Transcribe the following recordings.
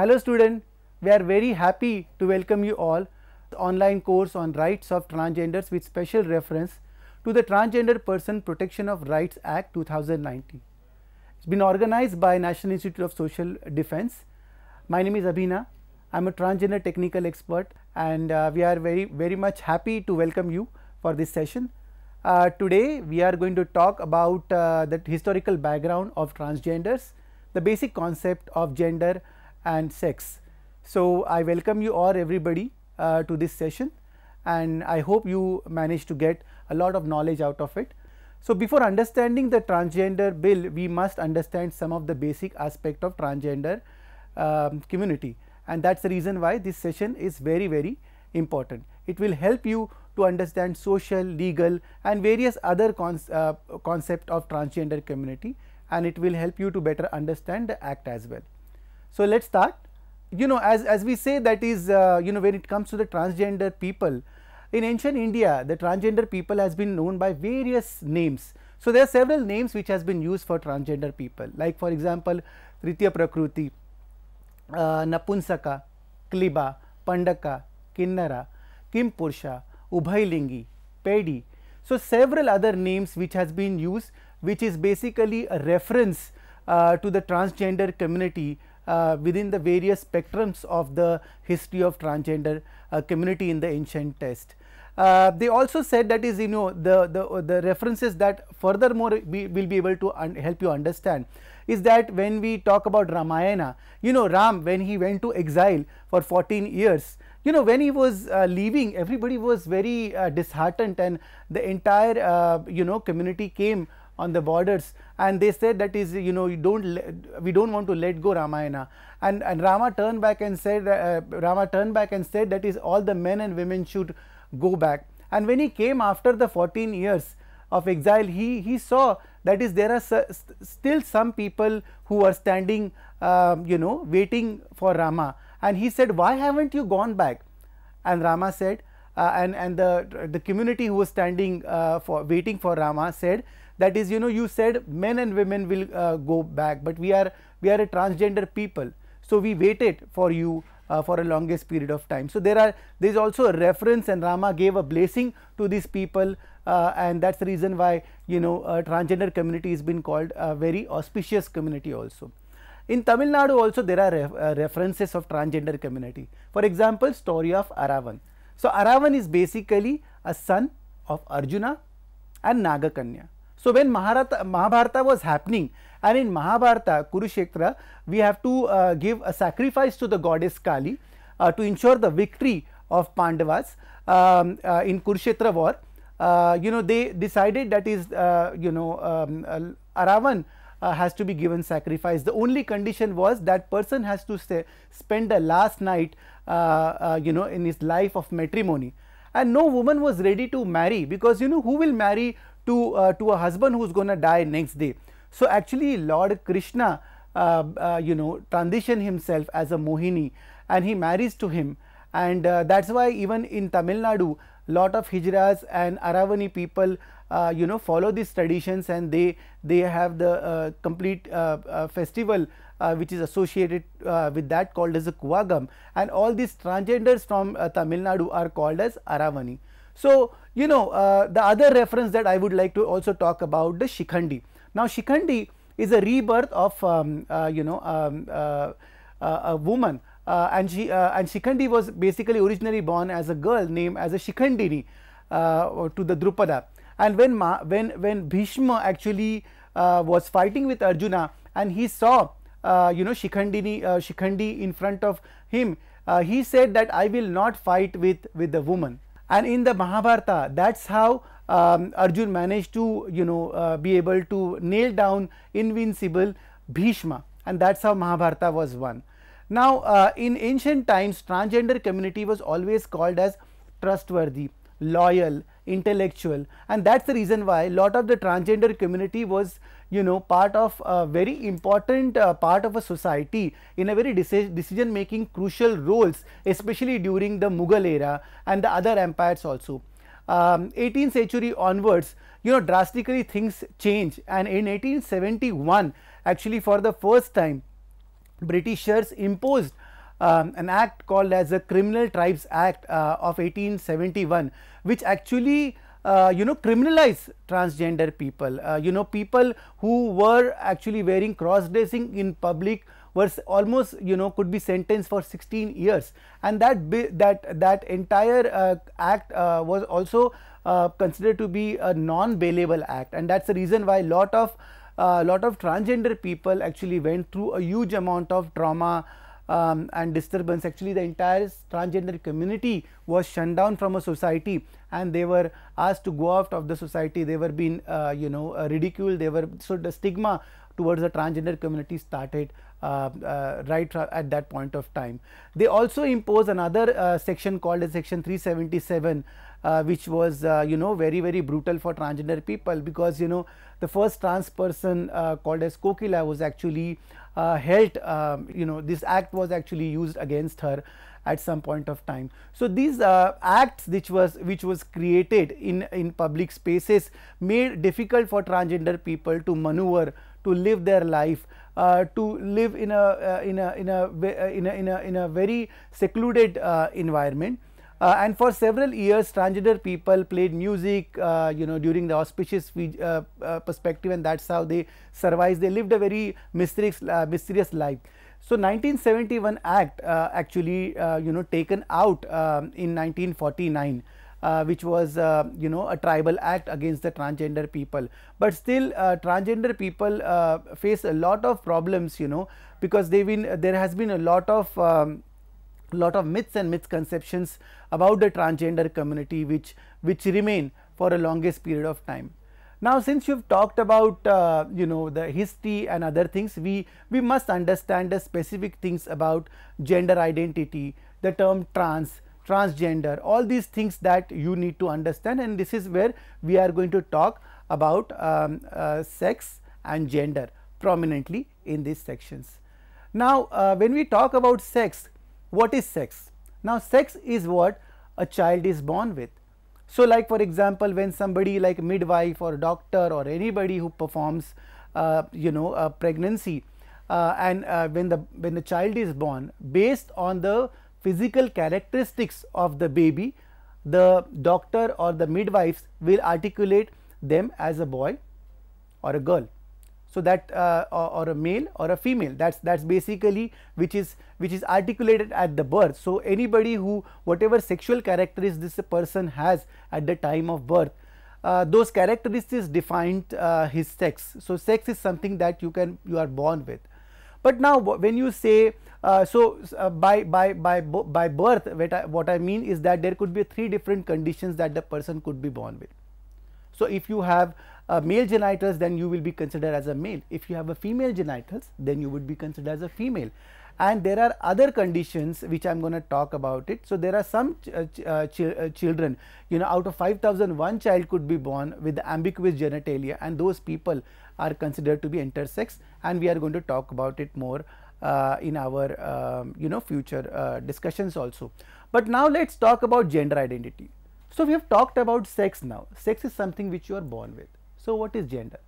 Hello student, we are very happy to welcome you all online course on rights of transgenders with special reference to the Transgender Person Protection of Rights Act 2019. It's been organized by National Institute of Social Defense. My name is Abhina. I'm a transgender technical expert and uh, we are very very much happy to welcome you for this session. Uh, today we are going to talk about uh, the historical background of transgenders, the basic concept of gender, and sex. So, I welcome you all everybody uh, to this session and I hope you manage to get a lot of knowledge out of it. So, before understanding the transgender bill, we must understand some of the basic aspect of transgender um, community and that is the reason why this session is very very important. It will help you to understand social, legal and various other uh, concept of transgender community and it will help you to better understand the act as well. So, let us start you know as, as we say that is uh, you know when it comes to the transgender people in ancient India the transgender people has been known by various names. So, there are several names which has been used for transgender people like for example, Tritya Prakruti, uh, Napunsaka, Kliba, Pandaka, Kinnara, Kimpursha, Ubhailingi, Pedi. So, several other names which has been used which is basically a reference uh, to the transgender community uh, within the various spectrums of the history of transgender uh, community in the ancient test. Uh, they also said that is you know the, the, the references that furthermore we will be able to help you understand is that when we talk about Ramayana, you know Ram when he went to exile for 14 years, you know when he was uh, leaving everybody was very uh, disheartened and the entire uh, you know community came on the borders and they said that is you know you don't let, we don't want to let go Ramayana and and Rama turned back and said uh, Rama turned back and said that is all the men and women should go back and when he came after the 14 years of exile he he saw that is there are still some people who are standing uh, you know waiting for Rama and he said why haven't you gone back and Rama said uh, and and the the community who was standing uh, for waiting for Rama said that is you know you said men and women will uh, go back but we are we are a transgender people so we waited for you uh, for a longest period of time so there are there is also a reference and rama gave a blessing to these people uh, and that's the reason why you know uh, transgender community has been called a very auspicious community also in Tamil Nadu also there are uh, references of transgender community. For example, story of Aravan. So, Aravan is basically a son of Arjuna and Nagakanya. So when Mahabharata was happening and in Mahabharata, Kurukshetra, we have to uh, give a sacrifice to the goddess Kali uh, to ensure the victory of Pandavas um, uh, in Kurukshetra war. Uh, you know, they decided that is, uh, you know, um, uh, Aravan has to be given sacrifice. The only condition was that person has to stay, spend the last night, you know, in his life of matrimony. And no woman was ready to marry because, you know, who will marry to, uh, to a husband who is going to die next day. So actually Lord Krishna, uh, uh, you know, transition himself as a Mohini and he marries to him and uh, that's why even in Tamil Nadu, lot of Hijras and Aravani people uh, you know follow these traditions and they they have the uh, complete uh, festival which is associated with that called as a Kuvagam and all these transgenders from Tamil Nadu are called as Aravani. So, you know uh, the other reference that I would like to also talk about the Shikhandi. Now, Shikhandi is a rebirth of um, uh, you know um, uh, uh a woman uh, and she uh, and Shikhandi was basically originally born as a girl named as a Shikhandini to the Drupada and when Ma, when when Bhishma actually was fighting with Arjuna and he saw you know Shikhandini Shikhandi in front of him he said that I will not fight with with the woman and in the Mahabharata that is how um, Arjun managed to you know uh, be able to nail down invincible Bhishma and that is how Mahabharata was won. Now uh, in ancient times transgender community was always called as trustworthy, loyal, intellectual and that is the reason why lot of the transgender community was you know part of a very important uh, part of a society in a very decision making crucial roles especially during the Mughal era and the other empires also. Um, 18th century onwards you know drastically things change and in 1871 actually for the first time Britishers imposed um, an act called as the Criminal Tribes Act uh, of 1871 which actually uh, you know criminalize transgender people uh, you know people who were actually wearing cross dressing in public was almost you know could be sentenced for 16 years and that that that entire uh, act uh, was also uh, considered to be a non bailable act and that's the reason why a lot of a uh, lot of transgender people actually went through a huge amount of trauma um, and disturbance actually the entire transgender community was shunned down from a society and they were asked to go out of the society they were being uh, you know uh, ridiculed they were so the stigma towards the transgender community started uh, uh right at that point of time they also imposed another uh, section called as section 377 uh, which was you know very very brutal for transgender people because you know the first trans person called as kokila was actually uh, held um, you know this act was actually used against her at some point of time. So these uh, acts which was which was created in in public spaces made difficult for transgender people to maneuver to live their life uh, to live in a, uh, in a in a in a in a in a very secluded uh, environment uh, and for several years transgender people played music uh, you know during the auspicious uh, uh, perspective and that's how they survived they lived a very mysterious uh, mysterious life so 1971 act uh, actually you know taken out um, in 1949 which was you know a tribal act against the transgender people but still transgender people face a lot of problems you know because they've been there has been a lot of um, lot of myths and misconceptions about the transgender community which which remain for a longest period of time. Now, since you've talked about uh, you know the history and other things, we we must understand the specific things about gender identity, the term trans, transgender, all these things that you need to understand, and this is where we are going to talk about um, uh, sex and gender prominently in these sections. Now, uh, when we talk about sex, what is sex? Now sex is what a child is born with. So like for example, when somebody like midwife or doctor or anybody who performs, uh, you know, a pregnancy uh, and uh, when the when the child is born based on the physical characteristics of the baby, the doctor or the midwives will articulate them as a boy or a girl. So, that uh, or, or, a male or a female that is that is basically which is which is articulated at the birth. So, anybody who whatever sexual characteristics this person has at the time of birth uh, those characteristics defined uh, his sex. So, sex is something that you can you are born with. But now when you say uh, so uh, by by by by birth what I, what I mean is that there could be three different conditions that the person could be born with. So, if you have a male genitals, then you will be considered as a male. If you have a female genitals, then you would be considered as a female. And there are other conditions which I am going to talk about it. So, there are some ch uh, ch uh, uh, children, you know, out of five thousand, one child could be born with ambiguous genitalia and those people are considered to be intersex and we are going to talk about it more uh, in our um, you know future uh, discussions also. But now let us talk about gender identity. So, we have talked about sex now, sex is something which you are born with. So, what is gender?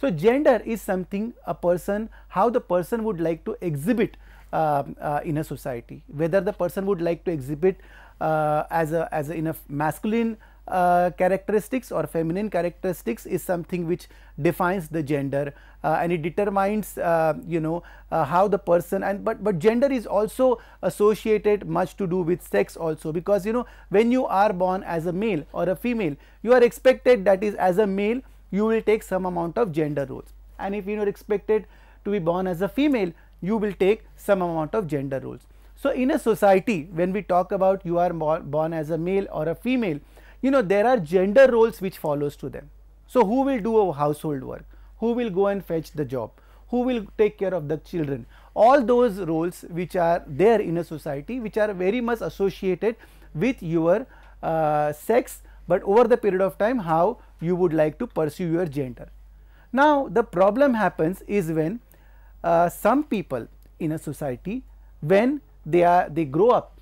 So, gender is something a person, how the person would like to exhibit uh, uh, in a society, whether the person would like to exhibit uh, as a, as a, in a masculine uh, characteristics or feminine characteristics is something which defines the gender uh, and it determines uh, you know uh, how the person and but but gender is also associated much to do with sex also because you know when you are born as a male or a female you are expected that is as a male you will take some amount of gender roles and if you are expected to be born as a female you will take some amount of gender roles so in a society when we talk about you are born as a male or a female you know there are gender roles which follows to them. So who will do a household work? Who will go and fetch the job? Who will take care of the children? All those roles which are there in a society which are very much associated with your uh, sex but over the period of time how you would like to pursue your gender. Now the problem happens is when uh, some people in a society when they are they grow up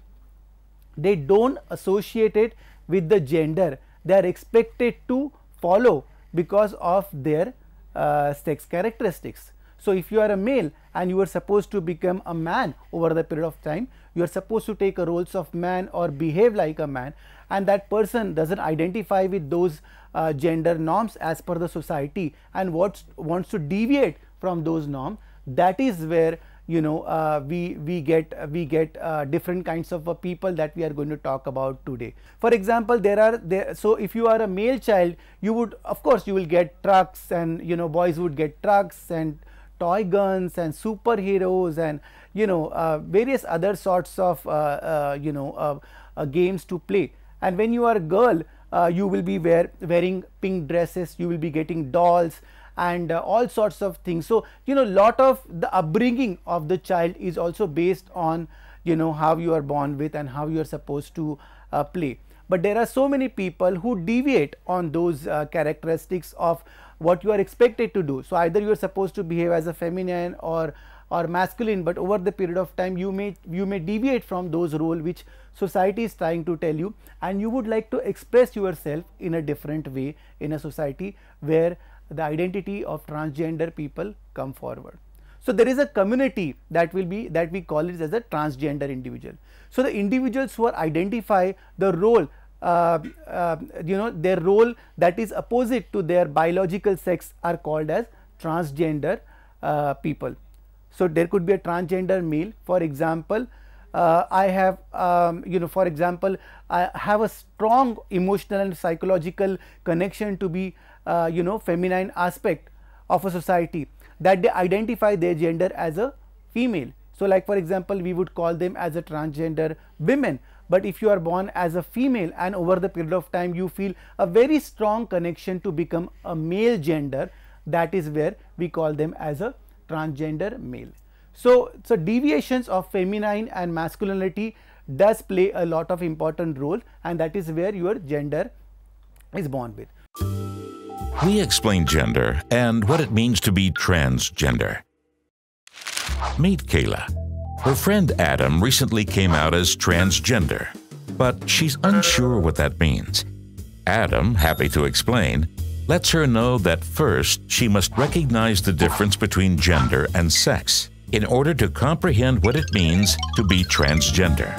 they don't associate it with the gender they are expected to follow because of their uh, sex characteristics. So, if you are a male and you are supposed to become a man over the period of time, you are supposed to take a roles of man or behave like a man and that person does not identify with those uh, gender norms as per the society and what wants to deviate from those norms that is where you know uh, we we get uh, we get uh, different kinds of uh, people that we are going to talk about today for example there are there so if you are a male child you would of course you will get trucks and you know boys would get trucks and toy guns and superheroes and you know uh, various other sorts of uh, you know games to play and when you are a girl you will be wear, wearing pink dresses you will be getting dolls and uh, all sorts of things. So, you know lot of the upbringing of the child is also based on you know how you are born with and how you are supposed to uh, play. But there are so many people who deviate on those uh, characteristics of what you are expected to do. So, either you are supposed to behave as a feminine or or masculine, but over the period of time you may you may deviate from those role which society is trying to tell you and you would like to express yourself in a different way in a society where the identity of transgender people come forward. So, there is a community that will be that we call it as a transgender individual. So, the individuals who are identify the role uh, uh, you know their role that is opposite to their biological sex are called as transgender uh, people. So, there could be a transgender male for example, uh, I have um, you know for example, I have a strong emotional and psychological connection to be uh, you know feminine aspect of a society that they identify their gender as a female. So like for example, we would call them as a transgender women. But if you are born as a female and over the period of time you feel a very strong connection to become a male gender, that is where we call them as a transgender male. So, so deviations of feminine and masculinity does play a lot of important role and that is where your gender is born with. We explain gender and what it means to be transgender. Meet Kayla. Her friend Adam recently came out as transgender, but she's unsure what that means. Adam, happy to explain, lets her know that first she must recognize the difference between gender and sex in order to comprehend what it means to be transgender.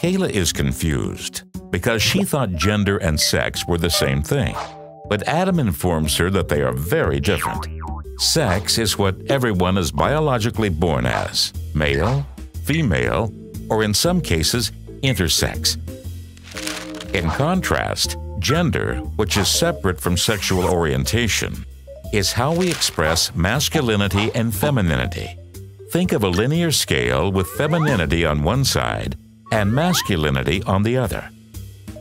Kayla is confused because she thought gender and sex were the same thing. But Adam informs her that they are very different. Sex is what everyone is biologically born as male, female, or in some cases, intersex. In contrast, gender, which is separate from sexual orientation, is how we express masculinity and femininity. Think of a linear scale with femininity on one side and masculinity on the other.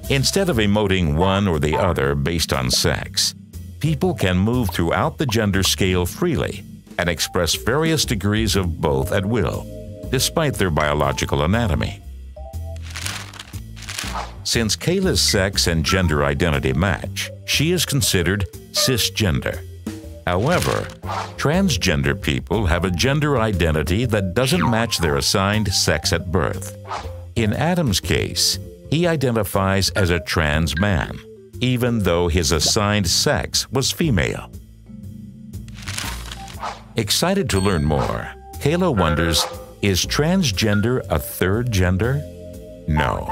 Instead of emoting one or the other based on sex, people can move throughout the gender scale freely and express various degrees of both at will, despite their biological anatomy. Since Kayla's sex and gender identity match, she is considered cisgender. However, transgender people have a gender identity that doesn't match their assigned sex at birth. In Adam's case, he identifies as a trans man, even though his assigned sex was female. Excited to learn more, Kayla wonders, is transgender a third gender? No.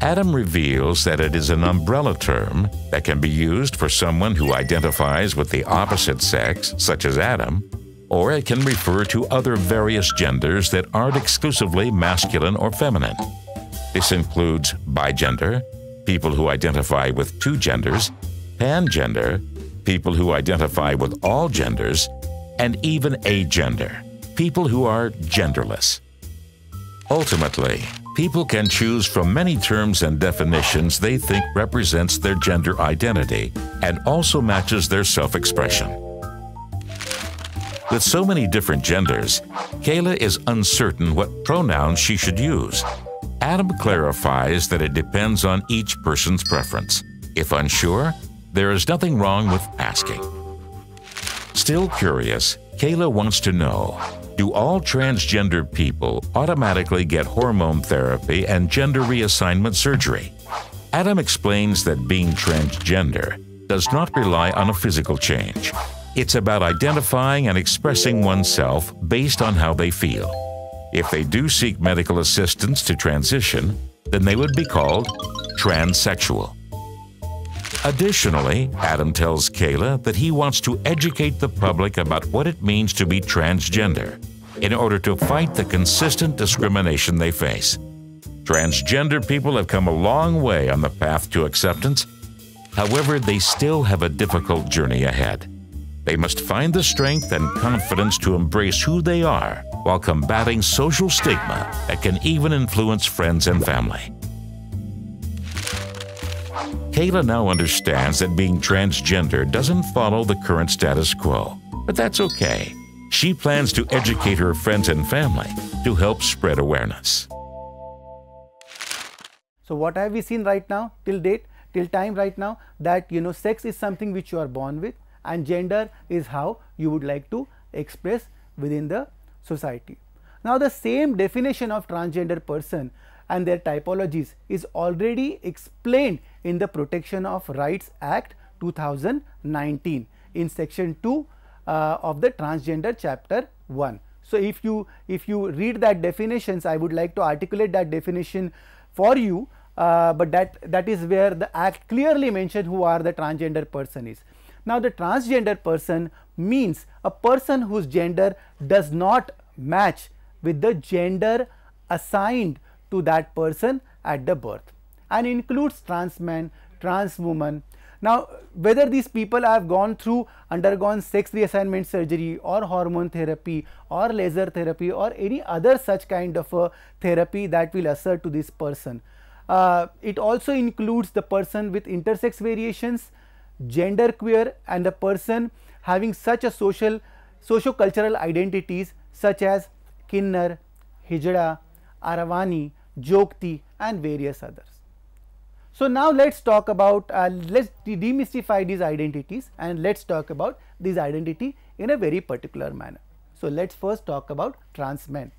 Adam reveals that it is an umbrella term that can be used for someone who identifies with the opposite sex, such as Adam, or it can refer to other various genders that aren't exclusively masculine or feminine. This includes bigender, people who identify with two genders, pangender, people who identify with all genders, and even agender, people who are genderless. Ultimately, people can choose from many terms and definitions they think represents their gender identity and also matches their self-expression. With so many different genders, Kayla is uncertain what pronouns she should use Adam clarifies that it depends on each person's preference. If unsure, there is nothing wrong with asking. Still curious, Kayla wants to know Do all transgender people automatically get hormone therapy and gender reassignment surgery? Adam explains that being transgender does not rely on a physical change. It's about identifying and expressing oneself based on how they feel. If they do seek medical assistance to transition, then they would be called transsexual. Additionally, Adam tells Kayla that he wants to educate the public about what it means to be transgender in order to fight the consistent discrimination they face. Transgender people have come a long way on the path to acceptance. However, they still have a difficult journey ahead. They must find the strength and confidence to embrace who they are while combating social stigma that can even influence friends and family. Kayla now understands that being transgender doesn't follow the current status quo, but that's okay. She plans to educate her friends and family to help spread awareness. So what have we seen right now till date, till time right now that you know sex is something which you are born with and gender is how you would like to express within the society. Now, the same definition of transgender person and their typologies is already explained in the Protection of Rights Act 2019 in section 2 uh, of the transgender chapter 1. So, if you if you read that definitions I would like to articulate that definition for you, uh, but that that is where the act clearly mentioned who are the transgender person is. Now, the transgender person means a person whose gender does not match with the gender assigned to that person at the birth and includes trans men, trans women. Now, whether these people have gone through undergone sex reassignment surgery or hormone therapy or laser therapy or any other such kind of a therapy that will assert to this person. Uh, it also includes the person with intersex variations, gender queer and the person having such a social socio-cultural identities such as Kinnar, Hijra, Aravani, Jokti, and various others. So now let's talk about uh, let's demystify these identities and let's talk about these identity in a very particular manner. So let's first talk about trans men.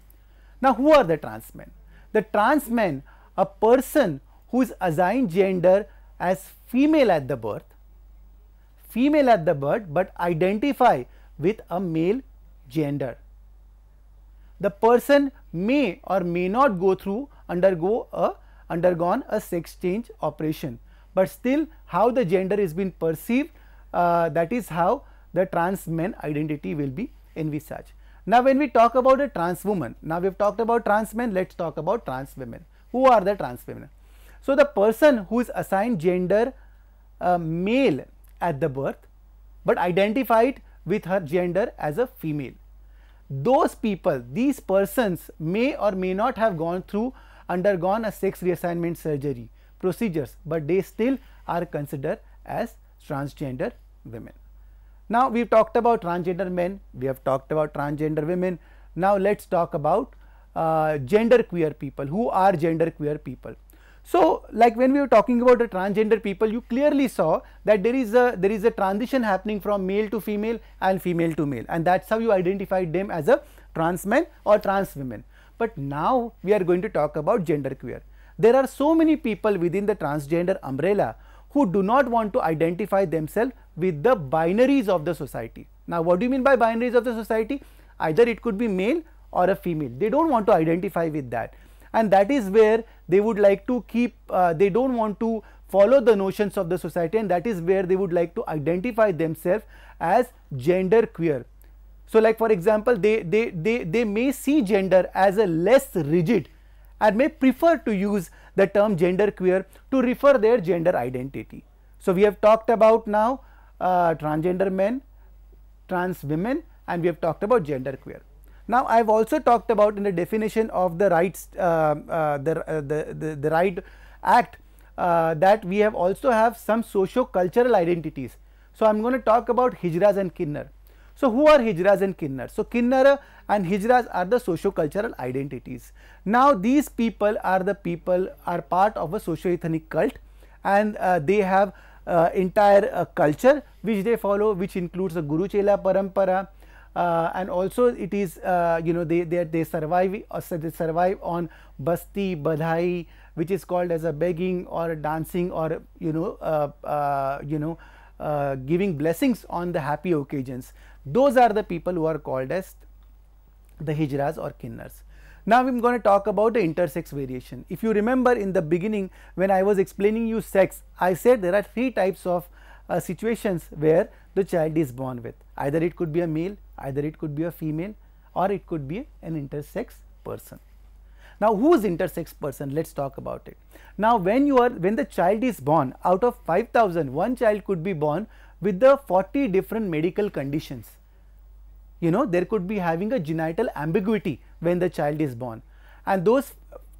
Now who are the trans men? The trans men, a person who is assigned gender as female at the birth female at the birth but identify with a male gender. The person may or may not go through undergo a undergone a sex change operation, but still how the gender is been perceived uh, that is how the trans men identity will be envisaged. Now, when we talk about a trans woman, now we have talked about trans men, let us talk about trans women. Who are the trans women? So, the person who is assigned gender uh, male at the birth but identified with her gender as a female. Those people, these persons may or may not have gone through undergone a sex reassignment surgery procedures, but they still are considered as transgender women. Now, we have talked about transgender men, we have talked about transgender women. Now, let us talk about uh, gender queer people. Who are gender queer people? So, like when we were talking about the transgender people, you clearly saw that there is a there is a transition happening from male to female and female to male, and that's how you identify them as a trans men or trans women. But now we are going to talk about genderqueer. There are so many people within the transgender umbrella who do not want to identify themselves with the binaries of the society. Now, what do you mean by binaries of the society? Either it could be male or a female. They don't want to identify with that and that is where they would like to keep uh, they do not want to follow the notions of the society and that is where they would like to identify themselves as gender queer. So, like for example, they, they, they, they may see gender as a less rigid and may prefer to use the term gender queer to refer their gender identity. So, we have talked about now uh, transgender men, trans women and we have talked about gender queer. Now, I have also talked about in the definition of the rights, uh, uh, the, uh, the, the, the right act that we have also have some socio-cultural identities. So, I am going to talk about Hijras and Kinnar. So, who are Hijras and Kinnar? So, Kinnar and Hijras are the socio-cultural identities. Now, these people are the people are part of a socio-ethnic cult and uh, they have uh, entire uh, culture which they follow which includes the Guru Chela Parampara, uh, and also it is uh, you know they they, they survive uh, so they survive on basti badhai which is called as a begging or dancing or you know uh, uh you know uh, giving blessings on the happy occasions those are the people who are called as the hijras or kinnars now we are going to talk about the intersex variation if you remember in the beginning when I was explaining you sex I said there are three types of uh, situations where the child is born with. Either it could be a male, either it could be a female or it could be an intersex person. Now, who is intersex person? Let us talk about it. Now, when you are when the child is born out of 5000, one child could be born with the 40 different medical conditions. You know, there could be having a genital ambiguity when the child is born and those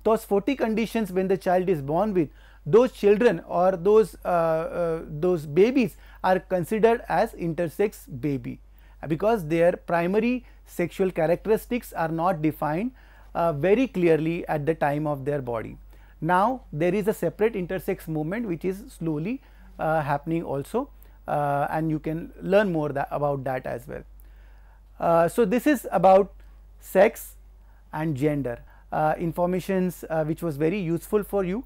those 40 conditions when the child is born with those children or those, uh, uh, those babies are considered as intersex baby uh, because their primary sexual characteristics are not defined uh, very clearly at the time of their body. Now, there is a separate intersex movement which is slowly uh, happening also uh, and you can learn more that about that as well. so, this is about sex and gender informations which was very useful for you.